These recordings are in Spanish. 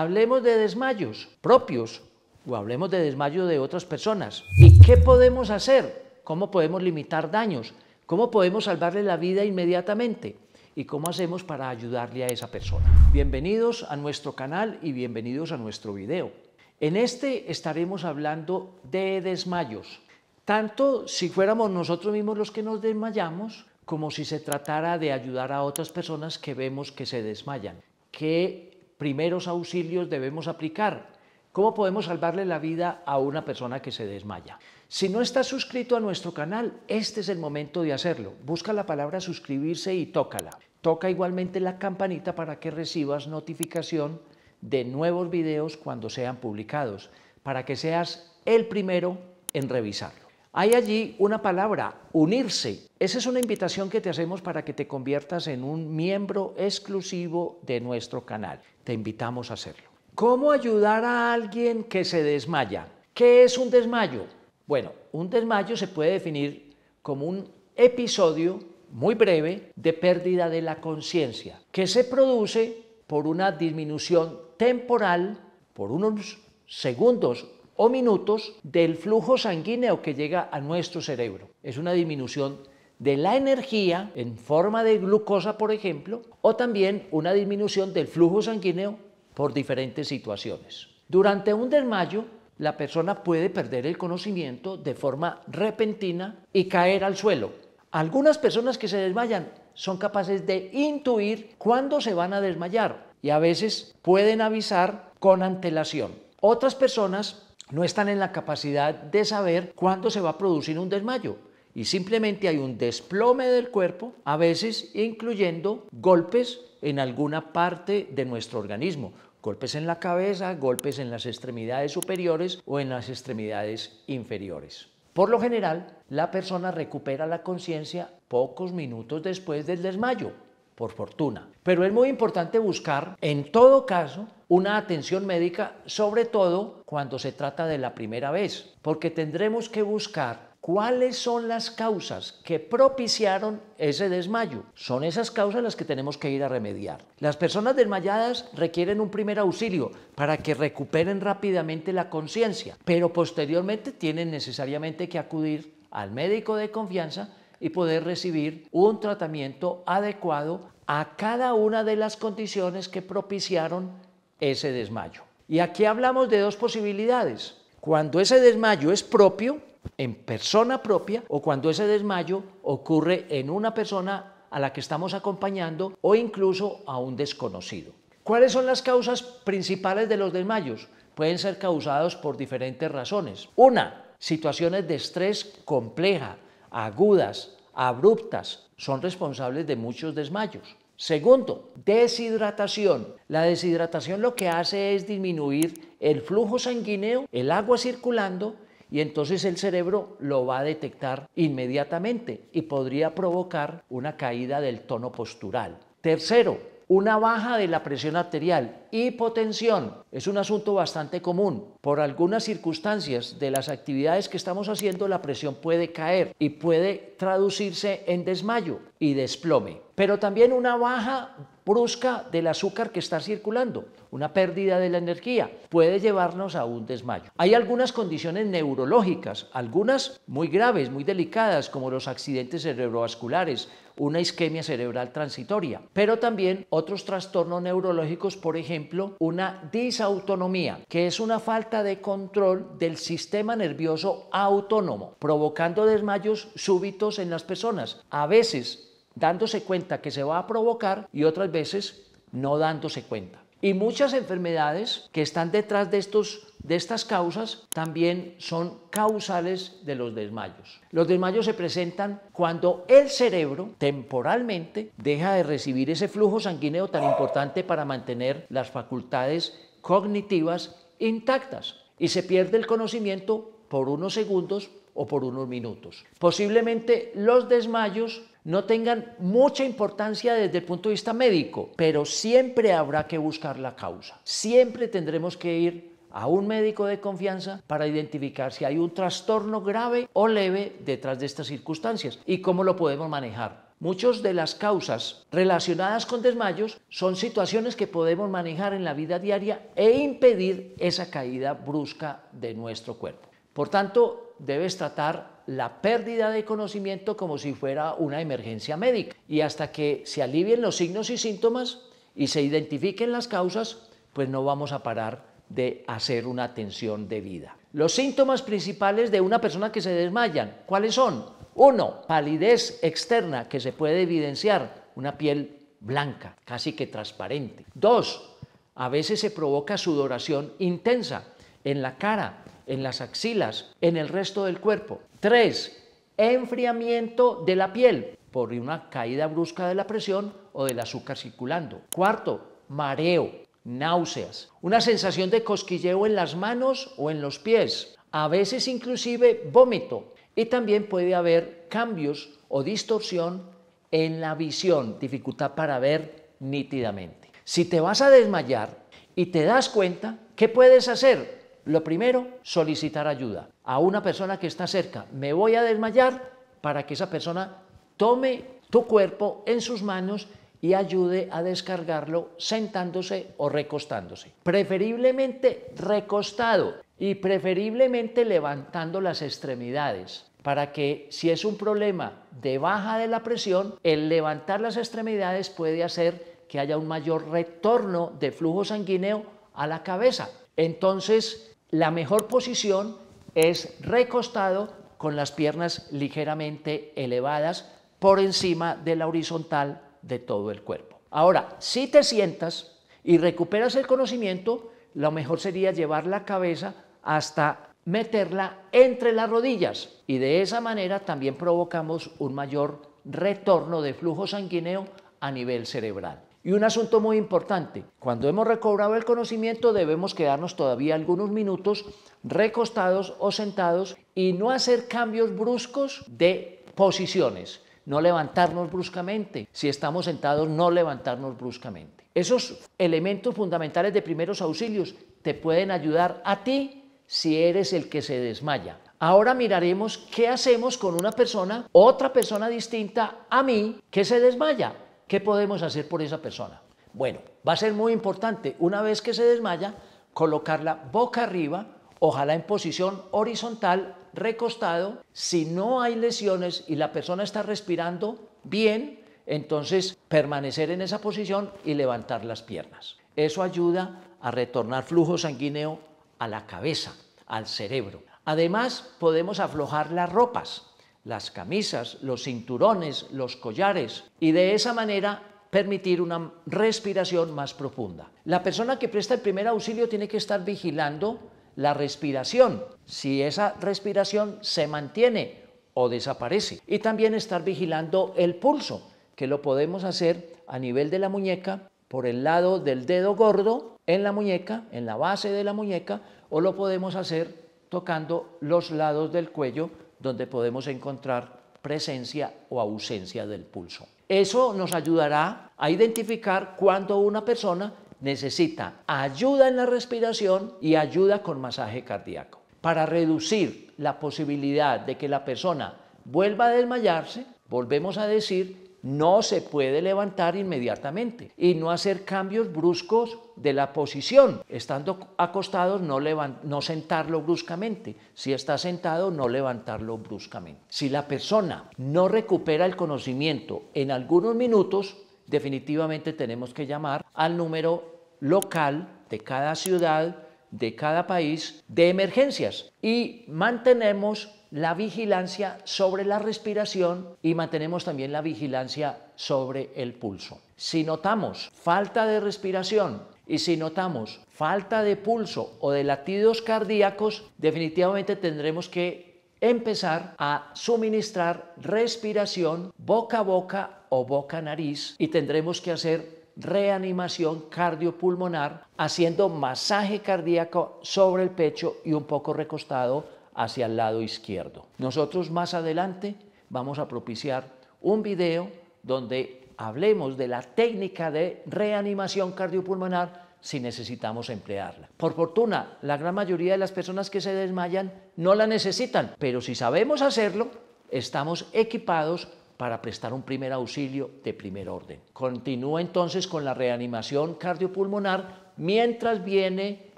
hablemos de desmayos propios o hablemos de desmayo de otras personas. ¿Y qué podemos hacer? ¿Cómo podemos limitar daños? ¿Cómo podemos salvarle la vida inmediatamente? ¿Y cómo hacemos para ayudarle a esa persona? Bienvenidos a nuestro canal y bienvenidos a nuestro video. En este estaremos hablando de desmayos, tanto si fuéramos nosotros mismos los que nos desmayamos, como si se tratara de ayudar a otras personas que vemos que se desmayan. ¿Qué primeros auxilios debemos aplicar? ¿Cómo podemos salvarle la vida a una persona que se desmaya? Si no estás suscrito a nuestro canal, este es el momento de hacerlo. Busca la palabra suscribirse y tócala. Toca igualmente la campanita para que recibas notificación de nuevos videos cuando sean publicados, para que seas el primero en revisar. Hay allí una palabra, unirse. Esa es una invitación que te hacemos para que te conviertas en un miembro exclusivo de nuestro canal. Te invitamos a hacerlo. ¿Cómo ayudar a alguien que se desmaya? ¿Qué es un desmayo? Bueno, un desmayo se puede definir como un episodio muy breve de pérdida de la conciencia, que se produce por una disminución temporal, por unos segundos o minutos del flujo sanguíneo que llega a nuestro cerebro. Es una disminución de la energía en forma de glucosa, por ejemplo, o también una disminución del flujo sanguíneo por diferentes situaciones. Durante un desmayo, la persona puede perder el conocimiento de forma repentina y caer al suelo. Algunas personas que se desmayan son capaces de intuir cuándo se van a desmayar y a veces pueden avisar con antelación. Otras personas no están en la capacidad de saber cuándo se va a producir un desmayo y simplemente hay un desplome del cuerpo, a veces incluyendo golpes en alguna parte de nuestro organismo, golpes en la cabeza, golpes en las extremidades superiores o en las extremidades inferiores. Por lo general, la persona recupera la conciencia pocos minutos después del desmayo, por fortuna. Pero es muy importante buscar, en todo caso, una atención médica, sobre todo cuando se trata de la primera vez, porque tendremos que buscar cuáles son las causas que propiciaron ese desmayo. Son esas causas las que tenemos que ir a remediar. Las personas desmayadas requieren un primer auxilio para que recuperen rápidamente la conciencia, pero posteriormente tienen necesariamente que acudir al médico de confianza y poder recibir un tratamiento adecuado a cada una de las condiciones que propiciaron ese desmayo. Y aquí hablamos de dos posibilidades. Cuando ese desmayo es propio, en persona propia, o cuando ese desmayo ocurre en una persona a la que estamos acompañando o incluso a un desconocido. ¿Cuáles son las causas principales de los desmayos? Pueden ser causados por diferentes razones. Una, situaciones de estrés compleja, agudas, abruptas, son responsables de muchos desmayos. Segundo, deshidratación. La deshidratación lo que hace es disminuir el flujo sanguíneo, el agua circulando y entonces el cerebro lo va a detectar inmediatamente y podría provocar una caída del tono postural. Tercero, una baja de la presión arterial, hipotensión, es un asunto bastante común. Por algunas circunstancias de las actividades que estamos haciendo, la presión puede caer y puede traducirse en desmayo y desplome. Pero también una baja brusca del azúcar que está circulando, una pérdida de la energía, puede llevarnos a un desmayo. Hay algunas condiciones neurológicas, algunas muy graves, muy delicadas, como los accidentes cerebrovasculares, una isquemia cerebral transitoria, pero también otros trastornos neurológicos, por ejemplo, una disautonomía, que es una falta de control del sistema nervioso autónomo, provocando desmayos súbitos en las personas, a veces dándose cuenta que se va a provocar y otras veces no dándose cuenta. Y muchas enfermedades que están detrás de, estos, de estas causas también son causales de los desmayos. Los desmayos se presentan cuando el cerebro temporalmente deja de recibir ese flujo sanguíneo tan importante para mantener las facultades cognitivas intactas y se pierde el conocimiento por unos segundos o por unos minutos. Posiblemente los desmayos no tengan mucha importancia desde el punto de vista médico, pero siempre habrá que buscar la causa. Siempre tendremos que ir a un médico de confianza para identificar si hay un trastorno grave o leve detrás de estas circunstancias y cómo lo podemos manejar. Muchas de las causas relacionadas con desmayos son situaciones que podemos manejar en la vida diaria e impedir esa caída brusca de nuestro cuerpo. Por tanto, debes tratar la pérdida de conocimiento como si fuera una emergencia médica. Y hasta que se alivien los signos y síntomas y se identifiquen las causas, pues no vamos a parar de hacer una atención debida. Los síntomas principales de una persona que se desmayan, ¿cuáles son? Uno, palidez externa que se puede evidenciar, una piel blanca, casi que transparente. Dos, a veces se provoca sudoración intensa en la cara, en las axilas, en el resto del cuerpo. 3. Enfriamiento de la piel por una caída brusca de la presión o del azúcar circulando. Cuarto, mareo, náuseas, una sensación de cosquilleo en las manos o en los pies, a veces inclusive vómito. Y también puede haber cambios o distorsión en la visión, dificultad para ver nítidamente. Si te vas a desmayar y te das cuenta, ¿qué puedes hacer? Lo primero, solicitar ayuda a una persona que está cerca. Me voy a desmayar para que esa persona tome tu cuerpo en sus manos y ayude a descargarlo sentándose o recostándose. Preferiblemente recostado y preferiblemente levantando las extremidades para que si es un problema de baja de la presión, el levantar las extremidades puede hacer que haya un mayor retorno de flujo sanguíneo a la cabeza. Entonces, la mejor posición es recostado con las piernas ligeramente elevadas por encima de la horizontal de todo el cuerpo. Ahora, si te sientas y recuperas el conocimiento, lo mejor sería llevar la cabeza hasta meterla entre las rodillas y de esa manera también provocamos un mayor retorno de flujo sanguíneo a nivel cerebral. Y un asunto muy importante, cuando hemos recobrado el conocimiento debemos quedarnos todavía algunos minutos recostados o sentados y no hacer cambios bruscos de posiciones, no levantarnos bruscamente. Si estamos sentados, no levantarnos bruscamente. Esos elementos fundamentales de primeros auxilios te pueden ayudar a ti si eres el que se desmaya. Ahora miraremos qué hacemos con una persona, otra persona distinta a mí, que se desmaya ¿Qué podemos hacer por esa persona? Bueno, va a ser muy importante, una vez que se desmaya, colocarla boca arriba, ojalá en posición horizontal, recostado. Si no hay lesiones y la persona está respirando bien, entonces permanecer en esa posición y levantar las piernas. Eso ayuda a retornar flujo sanguíneo a la cabeza, al cerebro. Además, podemos aflojar las ropas las camisas, los cinturones, los collares y de esa manera permitir una respiración más profunda. La persona que presta el primer auxilio tiene que estar vigilando la respiración, si esa respiración se mantiene o desaparece. Y también estar vigilando el pulso, que lo podemos hacer a nivel de la muñeca, por el lado del dedo gordo, en la muñeca, en la base de la muñeca, o lo podemos hacer tocando los lados del cuello donde podemos encontrar presencia o ausencia del pulso. Eso nos ayudará a identificar cuando una persona necesita ayuda en la respiración y ayuda con masaje cardíaco. Para reducir la posibilidad de que la persona vuelva a desmayarse, volvemos a decir no se puede levantar inmediatamente y no hacer cambios bruscos de la posición. Estando acostados, no, no sentarlo bruscamente. Si está sentado, no levantarlo bruscamente. Si la persona no recupera el conocimiento en algunos minutos, definitivamente tenemos que llamar al número local de cada ciudad, de cada país, de emergencias. Y mantenemos la vigilancia sobre la respiración y mantenemos también la vigilancia sobre el pulso. Si notamos falta de respiración y si notamos falta de pulso o de latidos cardíacos, definitivamente tendremos que empezar a suministrar respiración boca a boca o boca nariz y tendremos que hacer reanimación cardiopulmonar haciendo masaje cardíaco sobre el pecho y un poco recostado hacia el lado izquierdo. Nosotros más adelante vamos a propiciar un video donde hablemos de la técnica de reanimación cardiopulmonar si necesitamos emplearla. Por fortuna, la gran mayoría de las personas que se desmayan no la necesitan, pero si sabemos hacerlo, estamos equipados para prestar un primer auxilio de primer orden. Continúa entonces con la reanimación cardiopulmonar mientras viene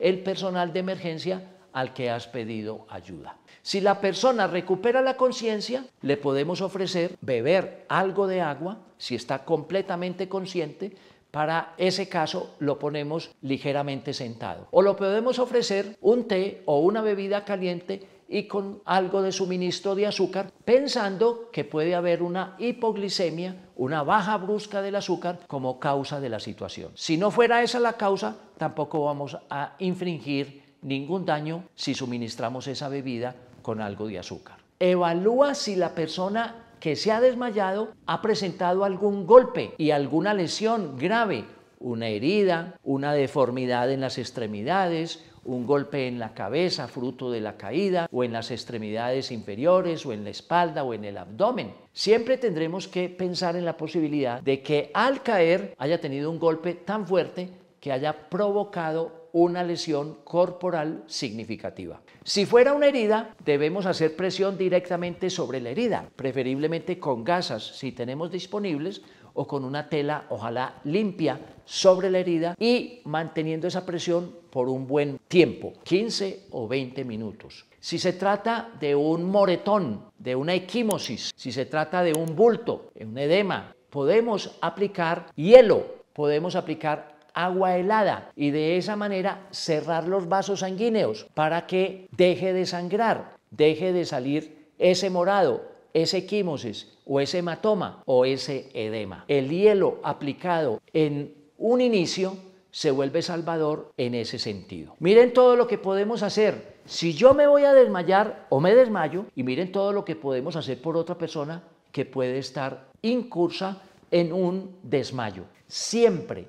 el personal de emergencia al que has pedido ayuda. Si la persona recupera la conciencia, le podemos ofrecer beber algo de agua, si está completamente consciente, para ese caso lo ponemos ligeramente sentado. O lo podemos ofrecer un té o una bebida caliente y con algo de suministro de azúcar, pensando que puede haber una hipoglicemia, una baja brusca del azúcar como causa de la situación. Si no fuera esa la causa, tampoco vamos a infringir ningún daño si suministramos esa bebida con algo de azúcar. Evalúa si la persona que se ha desmayado ha presentado algún golpe y alguna lesión grave, una herida, una deformidad en las extremidades, un golpe en la cabeza fruto de la caída o en las extremidades inferiores o en la espalda o en el abdomen. Siempre tendremos que pensar en la posibilidad de que al caer haya tenido un golpe tan fuerte que haya provocado una lesión corporal significativa. Si fuera una herida, debemos hacer presión directamente sobre la herida, preferiblemente con gasas si tenemos disponibles o con una tela, ojalá limpia, sobre la herida y manteniendo esa presión por un buen tiempo, 15 o 20 minutos. Si se trata de un moretón, de una equimosis, si se trata de un bulto, un edema, podemos aplicar hielo, podemos aplicar agua helada y de esa manera cerrar los vasos sanguíneos para que deje de sangrar, deje de salir ese morado, ese quimosis o ese hematoma o ese edema. El hielo aplicado en un inicio se vuelve salvador en ese sentido. Miren todo lo que podemos hacer. Si yo me voy a desmayar o me desmayo, y miren todo lo que podemos hacer por otra persona que puede estar incursa en un desmayo. Siempre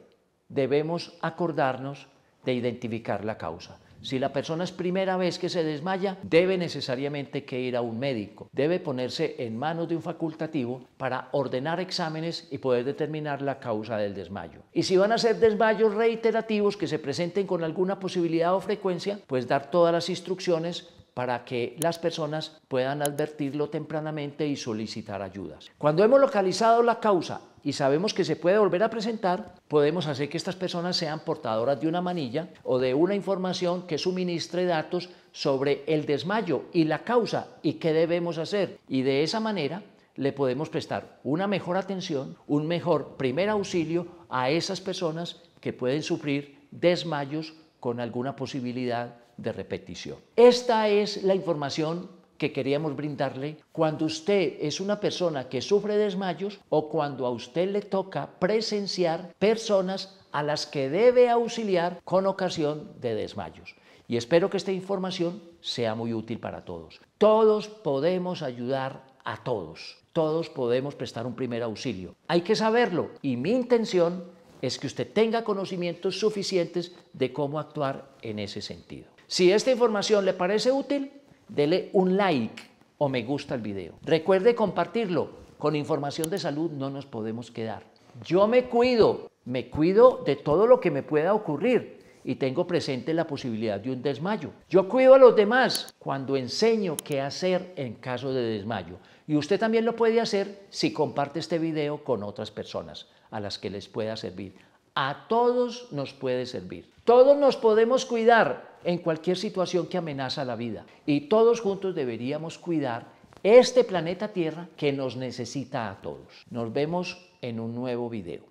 debemos acordarnos de identificar la causa. Si la persona es primera vez que se desmaya, debe necesariamente que ir a un médico. Debe ponerse en manos de un facultativo para ordenar exámenes y poder determinar la causa del desmayo. Y si van a ser desmayos reiterativos que se presenten con alguna posibilidad o frecuencia, pues dar todas las instrucciones para que las personas puedan advertirlo tempranamente y solicitar ayudas. Cuando hemos localizado la causa y sabemos que se puede volver a presentar, podemos hacer que estas personas sean portadoras de una manilla o de una información que suministre datos sobre el desmayo y la causa y qué debemos hacer. Y de esa manera le podemos prestar una mejor atención, un mejor primer auxilio a esas personas que pueden sufrir desmayos con alguna posibilidad de repetición. Esta es la información que queríamos brindarle cuando usted es una persona que sufre desmayos o cuando a usted le toca presenciar personas a las que debe auxiliar con ocasión de desmayos. Y espero que esta información sea muy útil para todos. Todos podemos ayudar a todos. Todos podemos prestar un primer auxilio. Hay que saberlo y mi intención es que usted tenga conocimientos suficientes de cómo actuar en ese sentido. Si esta información le parece útil, dele un like o me gusta el video. Recuerde compartirlo. Con información de salud no nos podemos quedar. Yo me cuido, me cuido de todo lo que me pueda ocurrir y tengo presente la posibilidad de un desmayo. Yo cuido a los demás cuando enseño qué hacer en caso de desmayo. Y usted también lo puede hacer si comparte este video con otras personas a las que les pueda servir a todos nos puede servir. Todos nos podemos cuidar en cualquier situación que amenaza la vida y todos juntos deberíamos cuidar este planeta Tierra que nos necesita a todos. Nos vemos en un nuevo video.